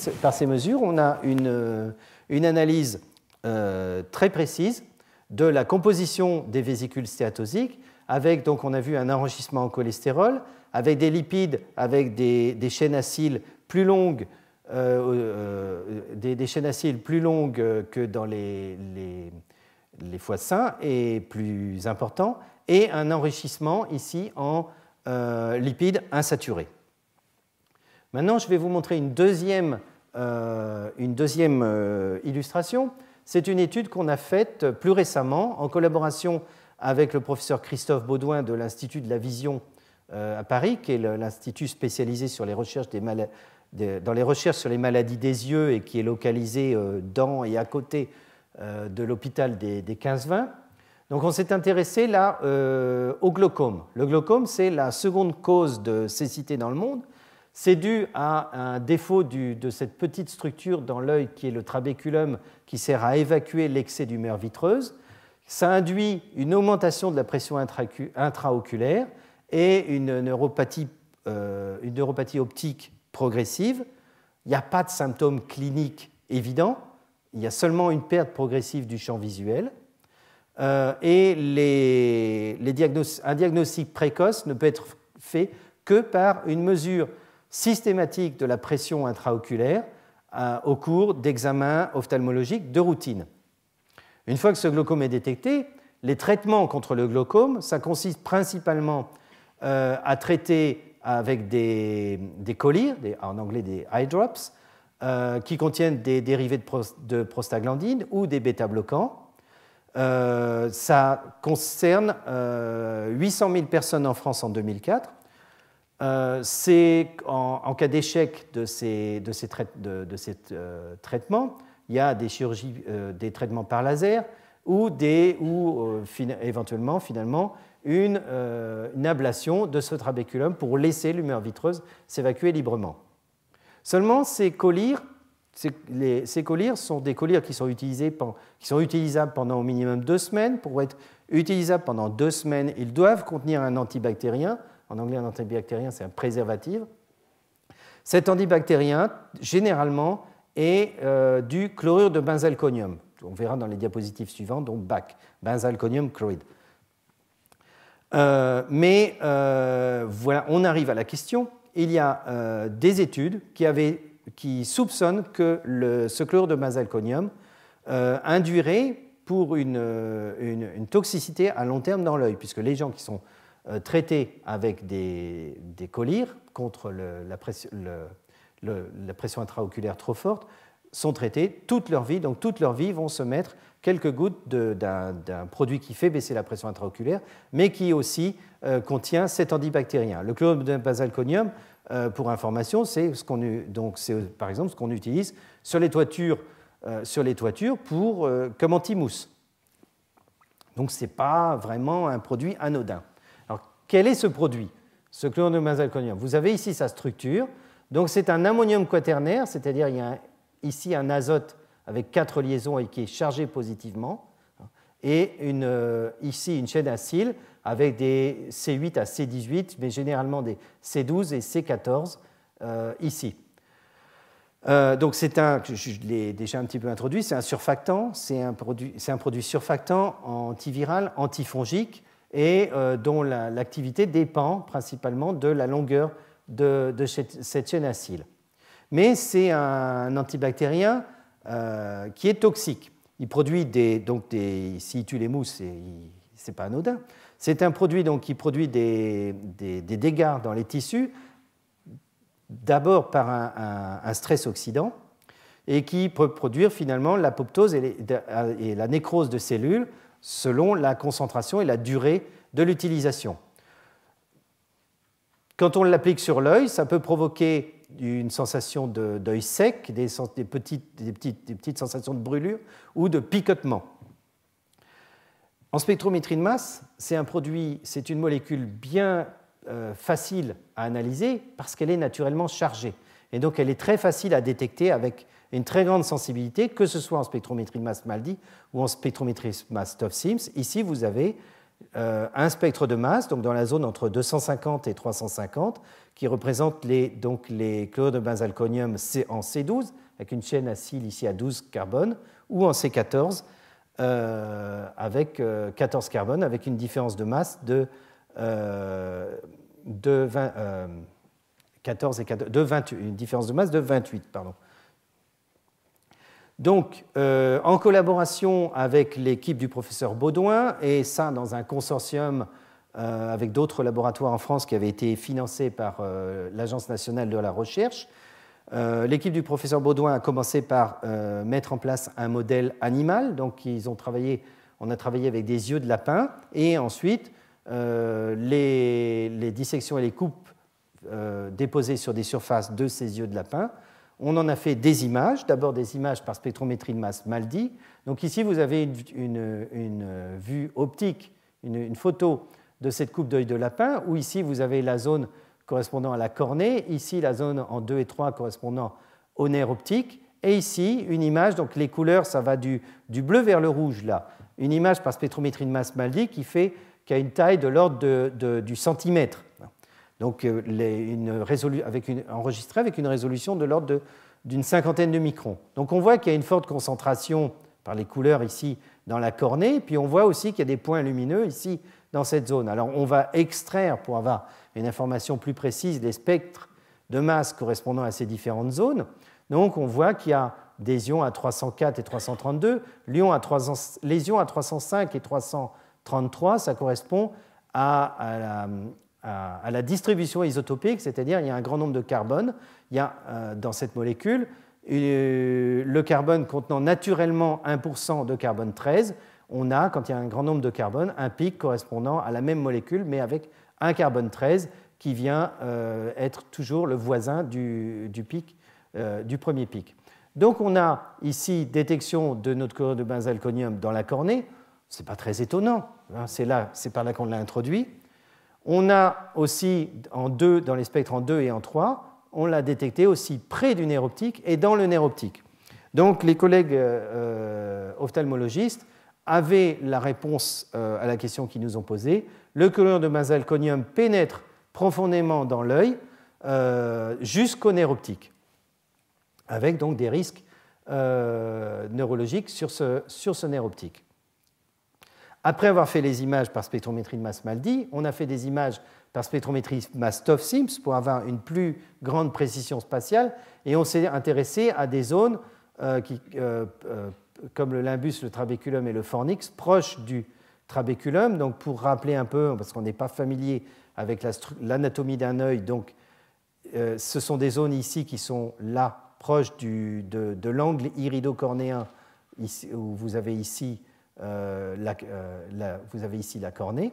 mesures, on a une, analyse euh, très précise de la composition des vésicules stéatosiques, avec, donc, on a vu un enrichissement en cholestérol, avec des lipides, avec des, des chaînes acides plus longues euh, euh, des, chaînes acides plus longues que dans les, les, les foies et plus importants, et un enrichissement ici en euh, lipides insaturés. Maintenant, je vais vous montrer une deuxième, illustration. C'est une étude qu'on a faite plus récemment en collaboration avec le professeur Christophe Baudouin de l'Institut de la Vision à Paris, qui est l'institut spécialisé sur les recherches des, maladies dans les recherches sur les maladies des yeux et qui est localisée euh, dans et à côté euh, de l'hôpital des, 15-20. Donc on s'est intéressé là euh, au glaucome. Le glaucome, c'est la seconde cause de cécité dans le monde. C'est dû à un défaut de cette petite structure dans l'œil qui est le trabéculum qui sert à évacuer l'excès d'humeur vitreuse. Ça induit une augmentation de la pression intraoculaire et une neuropathie, une neuropathie optique progressive. Il n'y a pas de symptômes cliniques évidents. Il y a seulement une perte progressive du champ visuel. Euh, et les, un diagnostic précoce ne peut être fait que par une mesure systématique de la pression intraoculaire euh, au cours d'examens ophtalmologiques de routine. Une fois que ce glaucome est détecté, les traitements contre le glaucome, ça consiste principalement euh, à traiter avec des, des en anglais des eye drops, euh, qui contiennent des dérivés de, prostaglandine ou des bêta-bloquants. Euh, ça concerne 800 euh, 000 personnes en France en 2004. c'est en, cas d'échec de ces, de ces, de, de traitements, il y a des chirurgies, des traitements par laser ou, des, ou éventuellement, finalement, euh, une, ablation de ce trabéculum pour laisser l'humeur vitreuse s'évacuer librement. Seulement, ces collyres, ces, sont des collyres qui sont, qui sont utilisables pendant au minimum deux semaines. Pour être utilisables pendant deux semaines, ils doivent contenir un antibactérien. En anglais, un antibactérien, c'est un préservatif. Cet antibactérien, généralement, est euh, du chlorure de benzalconium. On verra dans les diapositives suivantes, donc BAC, benzalconium chloride. Euh, mais euh, voilà, on arrive à la question. Il y a euh, des études qui, soupçonnent que le, ce chlore de mazalconium induirait pour une, toxicité à long terme dans l'œil, puisque les gens qui sont traités avec des, des contre la pression intraoculaire trop forte sont traités toute leur vie. Donc toute leur vie vont se mettre quelques gouttes d'un produit qui fait baisser la pression intraoculaire, mais qui aussi euh, contient cet antibactérien. Le chlorobenzalconium, euh, pour information, c'est ce qu'on donc c'est par exemple ce qu'on utilise sur les toitures, euh, sur les toitures pour euh, comme anti Donc ce n'est pas vraiment un produit anodin. Alors quel est ce produit, ce basalconium, Vous avez ici sa structure. Donc c'est un ammonium quaternaire, c'est-à-dire il y a un ici un azote avec quatre liaisons et qui est chargé positivement, hein, et une, euh, ici une chaîne acyle avec des C8 à C18, mais généralement des C12 et C14 euh, ici. Euh, donc c'est un, je l'ai déjà un petit peu introduit, c'est un surfactant, c'est un produit, un produit surfactant antiviral, antifongique et dont l'activité dépend principalement de la longueur de, de cette chaîne acyle mais c'est un antibactérien euh, qui est toxique. Il produit des. Donc des s'il tue les mousses, ce n'est pas anodin. C'est un produit qui produit des, dégâts dans les tissus, d'abord par un, stress oxydant, et qui peut produire finalement l'apoptose et, euh, et, la nécrose de cellules selon la concentration et la durée de l'utilisation. Quand on l'applique sur l'œil, ça peut provoquer une sensation d'œil sec, des, petites, sensations de brûlure ou de picotement. En spectrométrie de masse, c'est un produit, c'est une molécule bien euh, facile à analyser parce qu'elle est naturellement chargée. Et donc elle est très facile à détecter avec une très grande sensibilité, que ce soit en spectrométrie de masse MALDI ou en spectrométrie de masse TOF-SIMS. Ici, vous avez euh, un spectre de masse, donc dans la zone entre 250 et 350, qui représente les, donc les de benzalconium en C12, avec une chaîne acide ici à 12 carbones ou en C14, euh, avec 14 euh, carbones avec une différence de masse de, 14 et une différence de masse de 28, pardon. Donc, euh, en collaboration avec l'équipe du professeur Baudouin, et ça dans un consortium euh, avec d'autres laboratoires en France qui avaient été financés par euh, l'Agence nationale de la recherche, l'équipe du professeur Baudouin a commencé par mettre en place un modèle animal. Donc, ils ont travaillé, on a travaillé avec des yeux de lapin, et ensuite, les, les, dissections et les coupes déposées sur des surfaces de ces yeux de lapin on en a fait des images, d'abord des images par spectrométrie de masse MALDI. Donc ici, vous avez une, vue optique, une, photo de cette coupe d'œil de lapin, où ici, vous avez la zone correspondant à la cornée, ici, la zone en 2 et 3 correspondant au nerf optique, et ici, une image, donc les couleurs, ça va du, bleu vers le rouge, là. Une image par spectrométrie de masse MALDI qui fait qui a une taille de l'ordre du centimètre donc euh, avec une, enregistré avec une résolution de l'ordre d'une cinquantaine de microns. Donc on voit qu'il y a une forte concentration par les couleurs ici dans la cornée, puis on voit aussi qu'il y a des points lumineux ici dans cette zone. Alors on va extraire, pour avoir une information plus précise, des spectres de masse correspondant à ces différentes zones. Donc on voit qu'il y a des ions à 304 et 332, les ions à 305 et 333, ça correspond à, à à, la distribution isotopique, c'est-à-dire il y a un grand nombre de carbone il y a, euh, dans cette molécule. Euh, le carbone contenant naturellement 1% de carbone 13, on a, quand il y a un grand nombre de carbone, un pic correspondant à la même molécule, mais avec un carbone 13 qui vient euh, être toujours le voisin du, du pic, du premier pic. Donc on a ici détection de notre chlorure de benzalconium dans la cornée. Ce n'est pas très étonnant, hein. c'est là, c'est par là qu'on l'a introduit. On a aussi en dans les spectres en 2 et en 3, on l'a détecté aussi près du nerf optique et dans le nerf optique. Donc les collègues euh, euh, ophtalmologistes avaient la réponse euh, à la question qu'ils nous ont posée. Le colon de basalconium pénètre profondément dans l'œil jusqu'au nerf optique, avec donc des risques neurologiques sur sur ce nerf optique. Après avoir fait les images par spectrométrie de masse Maldi, on a fait des images par spectrométrie de masse toff sims pour avoir une plus grande précision spatiale et on s'est intéressé à des zones euh, qui, euh, euh, comme le limbus, le trabéculum et le fornix proches du trabéculum. Donc pour rappeler un peu, parce qu'on n'est pas familier avec l'anatomie d'un œil, donc ce sont des zones ici qui sont là, proches de, l'angle iridocornéen, où vous avez ici euh, euh, vous avez ici la cornée.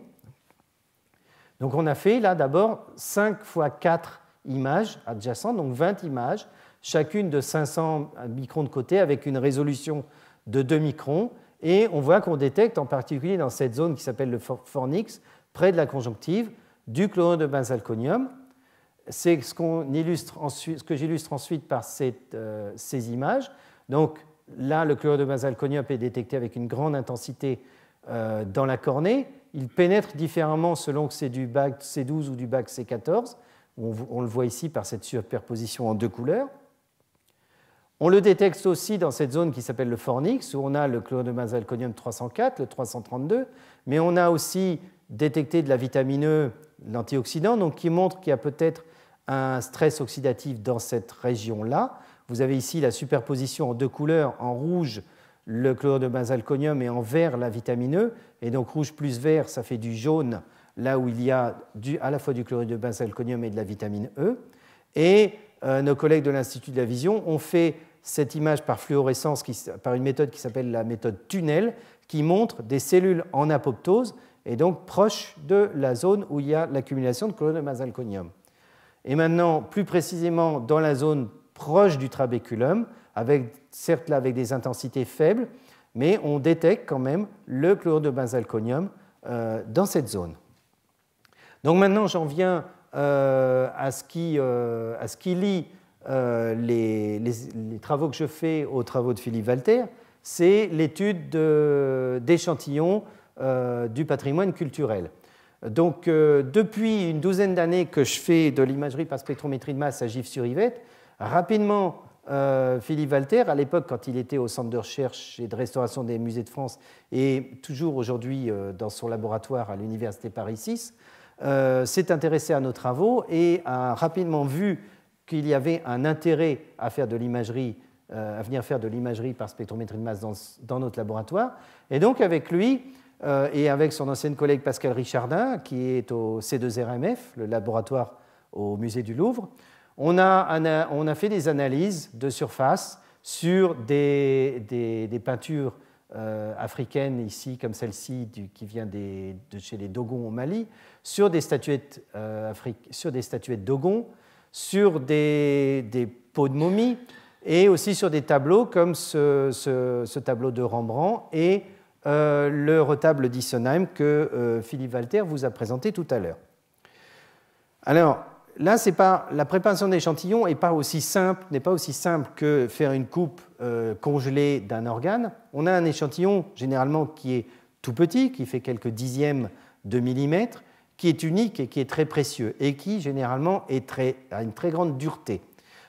Donc on a fait là d'abord 5 fois 4 images adjacentes, donc 20 images, chacune de 500 microns de côté avec une résolution de 2 microns. Et on voit qu'on détecte, en particulier dans cette zone qui s'appelle le fornix, près de la conjonctive, du chlorure de benzalconium. C'est ce, que j'illustre ensuite par euh, ces images. Donc, Là, le chlorure de est détecté avec une grande intensité euh, dans la cornée. Il pénètre différemment selon que c'est du bac C12 ou du bac C14. On, le voit ici par cette superposition en deux couleurs. On le détecte aussi dans cette zone qui s'appelle le fornix, où on a le chlorure de 304, le 332, mais on a aussi détecté de la vitamine E, l'antioxydant, donc qui montre qu'il y a peut-être un stress oxydatif dans cette région-là. Vous avez ici la superposition en deux couleurs, en rouge le chlorure de benzalconium, et en vert la vitamine E. Et donc rouge plus vert, ça fait du jaune, là où il y a du, à la fois du chlorure de benzalconium et de la vitamine E. Et euh, nos collègues de l'Institut de la Vision ont fait cette image par fluorescence par une méthode qui s'appelle la méthode tunnel, qui montre des cellules en apoptose et donc proches de la zone où il y a l'accumulation de chlorure de benzalconium. Et maintenant, plus précisément, dans la zone proche du trabéculum, avec, certes là avec des intensités faibles, mais on détecte quand même le chlorure de benzalconium euh, dans cette zone. Donc maintenant j'en viens euh, euh, à, ce qui, lie les, les, travaux que je fais aux travaux de Philippe Walter, c'est l'étude d'échantillons du patrimoine culturel. Donc depuis une douzaine d'années que je fais de l'imagerie par spectrométrie de masse à Gif-sur-Yvette, Rapidement, euh, Philippe Walter, à l'époque, quand il était au Centre de recherche et de restauration des musées de France, et toujours aujourd'hui euh, dans son laboratoire à l'Université Paris 6, euh, s'est intéressé à nos travaux et a rapidement vu qu'il y avait un intérêt à faire de l'imagerie à venir faire de l'imagerie par spectrométrie de masse dans, notre laboratoire. Et donc avec lui et avec son ancienne collègue Pascal Richardin, qui est au C2RMF, le laboratoire au musée du Louvre, on a, fait des analyses de surface sur des, peintures euh, africaines ici, comme celle-ci qui vient de chez les Dogons au Mali, sur des statuettes, euh, sur des statuettes Dogons, sur des, peaux de momies et aussi sur des tableaux comme ce, tableau de Rembrandt et euh, le retable d'Issenheim que euh, Philippe Walter vous a présenté tout à l'heure. Alors, là, la préparation d'échantillons n'est pas aussi simple, n'est pas aussi simple que faire une coupe euh, congelée d'un organe. On a un échantillon généralement qui est tout petit, qui fait quelques dixièmes de millimètre, qui est unique et qui est très précieux et qui généralement est très, a une très grande dureté.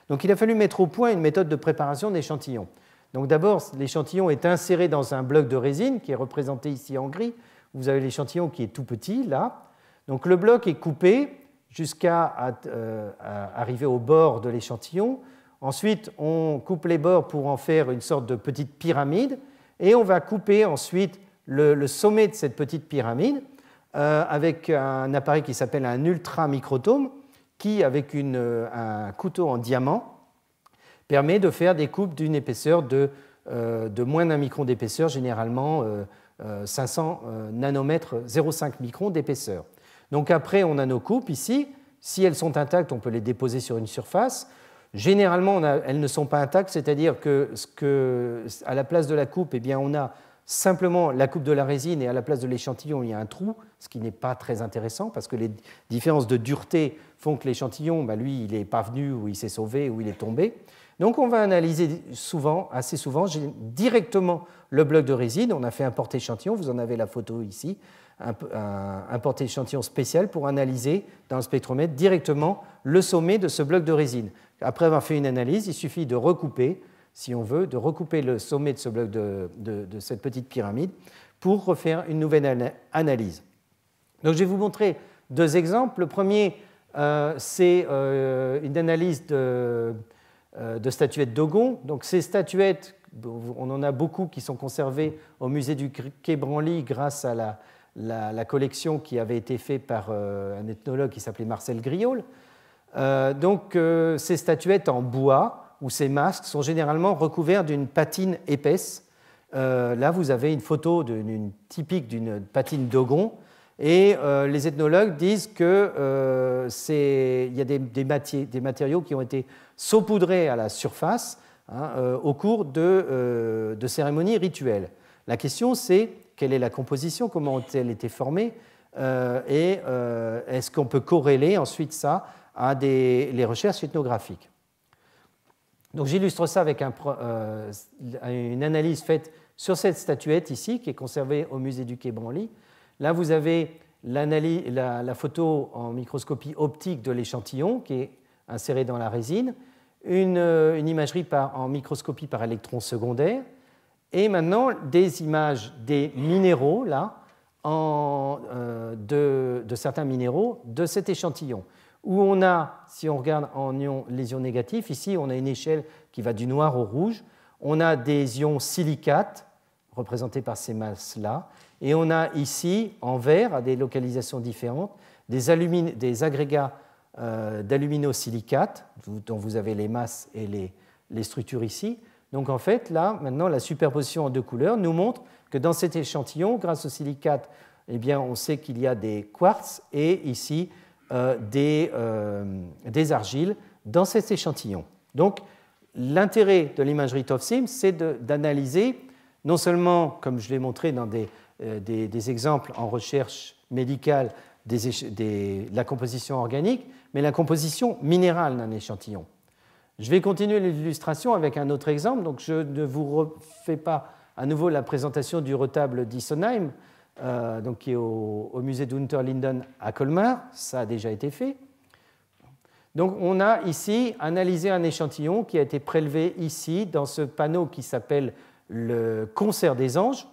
Donc, il a fallu mettre au point une méthode de préparation d'échantillons. Donc, d'abord, l'échantillon est inséré dans un bloc de résine qui est représenté ici en gris. Vous avez l'échantillon qui est tout petit là. Donc, le bloc est coupé jusqu'à euh, arriver au bord de l'échantillon. Ensuite, on coupe les bords pour en faire une sorte de petite pyramide, et on va couper ensuite le, sommet de cette petite pyramide euh, avec un appareil qui s'appelle un ultramicrotome, qui, avec un couteau en diamant, permet de faire des coupes d'une épaisseur de, euh, moins d'un micron d'épaisseur, généralement 500 nanomètres, 0,5 micron d'épaisseur. Donc après, on a nos coupes ici. Si elles sont intactes, on peut les déposer sur une surface. Généralement, elles ne sont pas intactes, c'est-à-dire que, à la place de la coupe, eh bien, on a simplement la coupe de la résine et à la place de l'échantillon, il y a un trou, ce qui n'est pas très intéressant parce que les différences de dureté font que l'échantillon, bah, lui, il n'est pas venu ou il s'est sauvé ou il est tombé. Donc on va analyser souvent, assez souvent, directement le bloc de résine. On a fait un porte-échantillon, vous en avez la photo ici un, porté échantillon spécial pour analyser dans le spectromètre directement le sommet de ce bloc de résine. Après avoir fait une analyse, il suffit de recouper, si on veut, de recouper le sommet de ce bloc de, cette petite pyramide pour refaire une nouvelle analyse. Donc je vais vous montrer deux exemples. Le premier, euh, c'est euh, une analyse de, euh, de statuettes d'Ogon. Donc ces statuettes, on en a beaucoup qui sont conservées au musée du Quai Branly grâce à la la, collection qui avait été faite par euh, un ethnologue qui s'appelait Marcel Griol. Euh, donc euh, ces statuettes en bois ou ces masques sont généralement recouverts d'une patine épaisse. là, vous avez une photo d'une typique d'une patine d'ogon. Et les ethnologues disent qu'il y a des, des, des matériaux qui ont été saupoudrés à la surface hein, au cours de, de, cérémonies rituelles. La question, c'est quelle est la composition, comment ont-elles été formées, euh, et euh, est-ce qu'on peut corréler ensuite ça à des, les recherches ethnographiques. Donc j'illustre ça avec euh, une analyse faite sur cette statuette ici, qui est conservée au musée du Quai Branly. Là, vous avez la, photo en microscopie optique de l'échantillon qui est inséré dans la résine, une, imagerie en microscopie par électron secondaire, et maintenant, des images des minéraux, là, euh, de, certains minéraux de cet échantillon. Où on a, si on regarde en les ions négatifs, ici on a une échelle qui va du noir au rouge, on a des ions silicates, représentés par ces masses-là, et on a ici, en vert, à des localisations différentes, des, des agrégats euh, d'aluminosilicates, dont vous avez les masses et les, les structures ici, donc en fait, là, maintenant, la superposition en deux couleurs nous montre que dans cet échantillon, grâce au silicate, eh on sait qu'il y a des quartz et ici euh, euh, des, argiles dans cet échantillon. Donc l'intérêt de l'imagerie TOFSIM, c'est d'analyser non seulement, comme je l'ai montré dans des, euh, exemples en recherche médicale, des, la composition organique, mais la composition minérale d'un échantillon. Je vais continuer l'illustration avec un autre exemple. Donc, je ne vous refais pas à nouveau la présentation du retable d'Issenheim, euh, qui est au, musée d'Unterlinden à Colmar. Ça a déjà été fait. Donc, on a ici analysé un échantillon qui a été prélevé ici dans ce panneau qui s'appelle le concert des anges.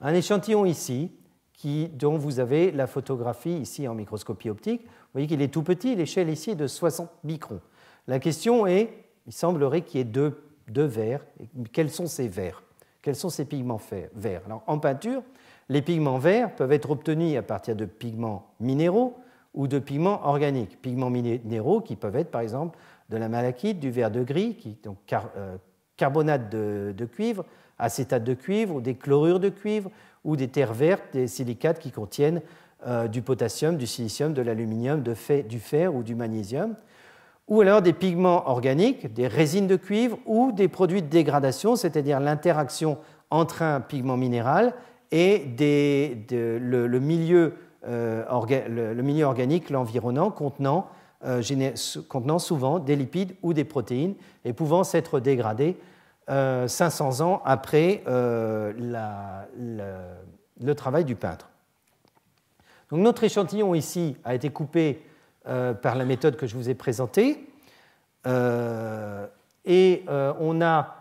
Un échantillon ici qui, dont vous avez la photographie ici en microscopie optique. Vous voyez qu'il est tout petit, l'échelle ici est de 60 microns. La question est, il semblerait qu'il y ait deux, deux verts. Quels sont ces verts Quels sont ces pigments verts En peinture, les pigments verts peuvent être obtenus à partir de pigments minéraux ou de pigments organiques. Pigments minéraux qui peuvent être par exemple de la malachite, du verre de gris, qui, donc euh, carbonate de, cuivre, acétate de cuivre ou des chlorures de cuivre ou des terres vertes, des silicates qui contiennent euh, du potassium, du silicium, de l'aluminium, du fer ou du magnésium ou alors des pigments organiques, des résines de cuivre ou des produits de dégradation, c'est-à-dire l'interaction entre un pigment minéral et euh, le, milieu, organique, l'environnant, euh, contenant, souvent des lipides ou des protéines et pouvant s'être dégradés euh, 500 ans après le travail du peintre. Donc notre échantillon ici a été coupé euh, par la méthode que je vous ai présentée. Euh, et euh, on a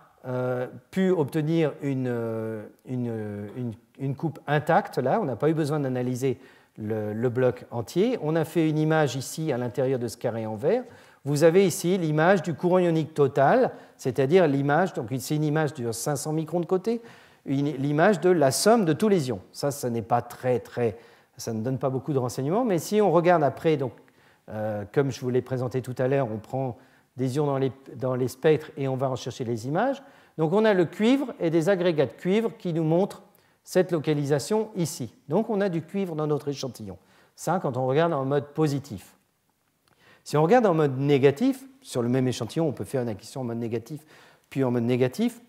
pu obtenir une, une, une, coupe intacte, là, on n'a pas eu besoin d'analyser le, bloc entier. On a fait une image ici à l'intérieur de ce carré en vert. Vous avez ici l'image du courant ionique total, c'est-à-dire l'image, donc c'est une image de 500 microns de côté, l'image de la somme de tous les ions. Ça, ça n'est pas très, très, ça ne donne pas beaucoup de renseignements, mais si on regarde après donc, euh, comme je vous l'ai présenté tout à l'heure, on prend des ions dans les, spectres et on va en chercher les images. Donc on a le cuivre et des agrégats de cuivre qui nous montrent cette localisation ici. Donc on a du cuivre dans notre échantillon. Ça, quand on regarde en mode positif. Si on regarde en mode négatif, sur le même échantillon, on peut faire une acquisition en mode négatif, puis en mode négatif,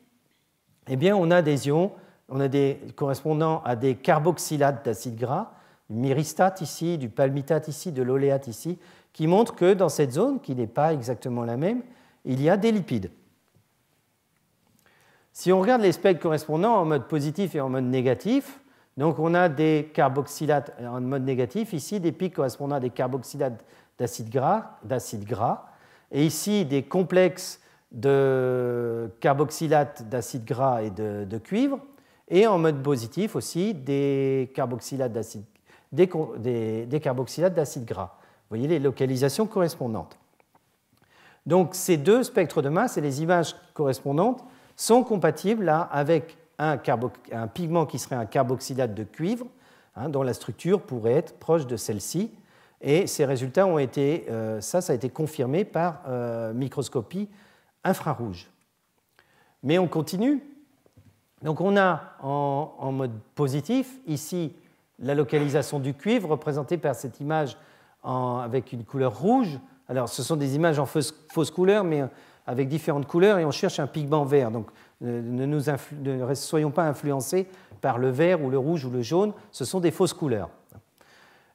eh bien on a des ions, on a des correspondant à des carboxylates d'acide gras myristate ici, du palmitate ici, de l'oléate ici, qui montrent que dans cette zone, qui n'est pas exactement la même, il y a des lipides. Si on regarde les spectres correspondants en mode positif et en mode négatif, donc on a des carboxylates en mode négatif, ici des pics correspondant à des carboxylates d'acide gras, gras, et ici des complexes de carboxylates d'acide gras et de, cuivre, et en mode positif aussi des carboxylates d'acide des, des, carboxylates d'acide gras. Vous voyez les localisations correspondantes. Donc ces deux spectres de masse et les images correspondantes sont compatibles là, avec un, pigment qui serait un carboxylate de cuivre, hein, dont la structure pourrait être proche de celle-ci. Et ces résultats ont été, euh, ça, a été confirmé par euh, microscopie infrarouge. Mais on continue. Donc on a en mode positif ici la localisation du cuivre, représentée par cette image avec une couleur rouge. Alors, ce sont des images en fausses couleurs couleur, mais avec différentes couleurs, et on cherche un pigment vert. Donc, euh, ne, soyons pas influencés par le vert ou le rouge ou le jaune, ce sont des fausses couleurs.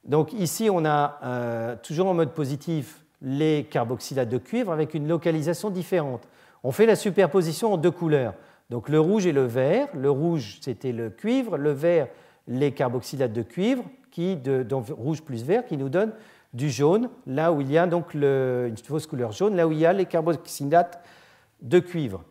Donc, ici, on a euh, toujours en mode positif les carboxylates de cuivre avec une localisation différente. On fait la superposition en deux couleurs. Donc, le rouge et le vert. Le rouge, c'était le cuivre, le vert, les carboxylates de cuivre, qui, rouge plus vert, qui nous donne du jaune, là où il y a donc une fausse couleur jaune, là où il y a les carboxylates de cuivre.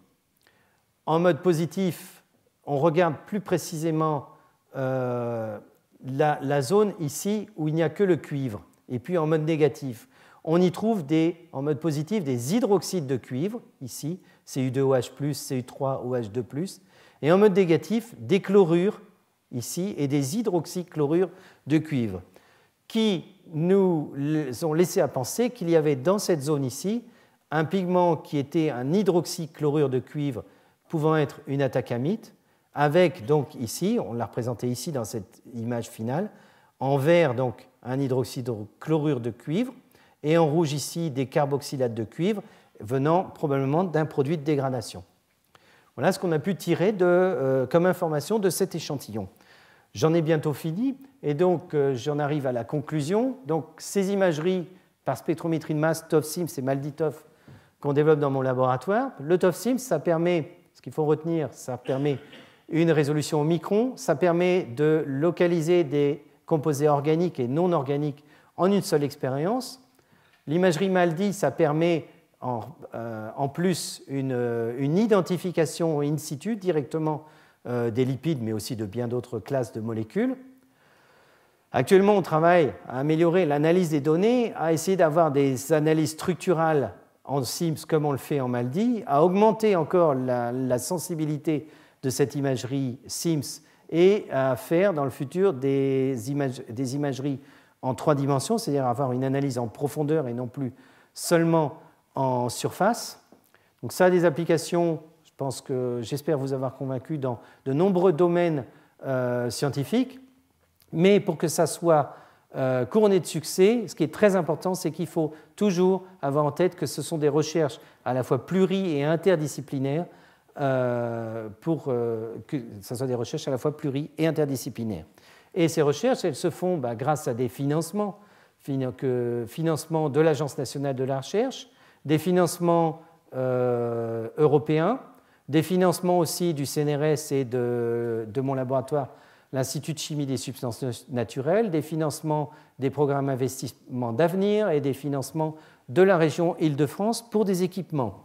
En mode positif, on regarde plus précisément euh, la, zone ici où il n'y a que le cuivre. Et puis en mode négatif, on y trouve des, en mode positif des hydroxydes de cuivre, ici, Cu2OH, Cu3OH2, et en mode négatif, des chlorures ici, et des hydroxychlorures de cuivre, qui nous ont laissé à penser qu'il y avait dans cette zone ici un pigment qui était un hydroxychlorure de cuivre pouvant être une atacamite, avec donc ici, on l'a représenté ici dans cette image finale, en vert donc un hydroxychlorure de cuivre, et en rouge ici des carboxylates de cuivre venant probablement d'un produit de dégradation. Voilà ce qu'on a pu tirer euh, comme information de cet échantillon. J'en ai bientôt fini, et donc euh, j'en arrive à la conclusion. Donc ces imageries par spectrométrie de masse, TOF-SIMS et MALDI-TOF qu'on développe dans mon laboratoire, le TOF-SIMS, ça permet, ce qu'il faut retenir, ça permet une résolution au micron, ça permet de localiser des composés organiques et non organiques en une seule expérience. L'imagerie MALDI, ça permet en, euh, plus une, euh, une, identification in situ directement euh, des lipides, mais aussi de bien d'autres classes de molécules. Actuellement, on travaille à améliorer l'analyse des données, à essayer d'avoir des analyses structurales en SIMS comme on le fait en MALDI, à augmenter encore la, sensibilité de cette imagerie SIMS et à faire dans le futur des, des imageries en trois dimensions, c'est-à-dire avoir une analyse en profondeur et non plus seulement en surface. Donc ça des applications pense que j'espère vous avoir convaincu dans de nombreux domaines euh, scientifiques. Mais pour que ça soit euh, couronné de succès, ce qui est très important, c'est qu'il faut toujours avoir en tête que ce sont des recherches à la fois pluri et interdisciplinaires, euh, que soit des recherches à la fois pluri et interdisciplinaires. Et ces recherches, elles se font bah, grâce à des financements, de l'Agence nationale de la recherche, des financements européens, des financements aussi du CNRS et de, mon laboratoire, l'Institut de chimie des substances naturelles, des financements des programmes d'investissement d'avenir et des financements de la région Île-de-France pour des équipements.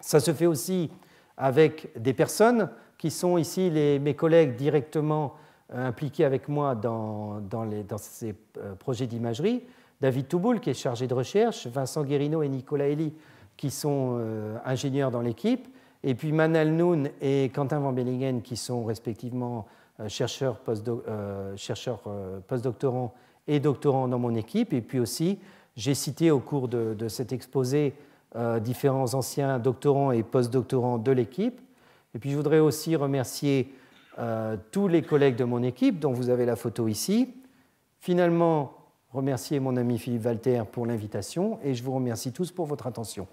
Ça se fait aussi avec des personnes qui sont ici mes collègues directement euh, impliqués avec moi dans, ces euh, projets d'imagerie. David Touboul, qui est chargé de recherche, Vincent Guérino et Nicolas Elie, qui sont euh, ingénieurs dans l'équipe, et puis Manal Noon et Quentin Van Bellingen, qui sont respectivement euh, chercheurs, euh, euh, postdoctorants et doctorants dans mon équipe. Et puis aussi, j'ai cité au cours de, cet exposé différents anciens doctorants et postdoctorants de l'équipe. Et puis je voudrais aussi remercier tous les collègues de mon équipe, dont vous avez la photo ici. Finalement, remercier mon ami Philippe Walter pour l'invitation et je vous remercie tous pour votre attention.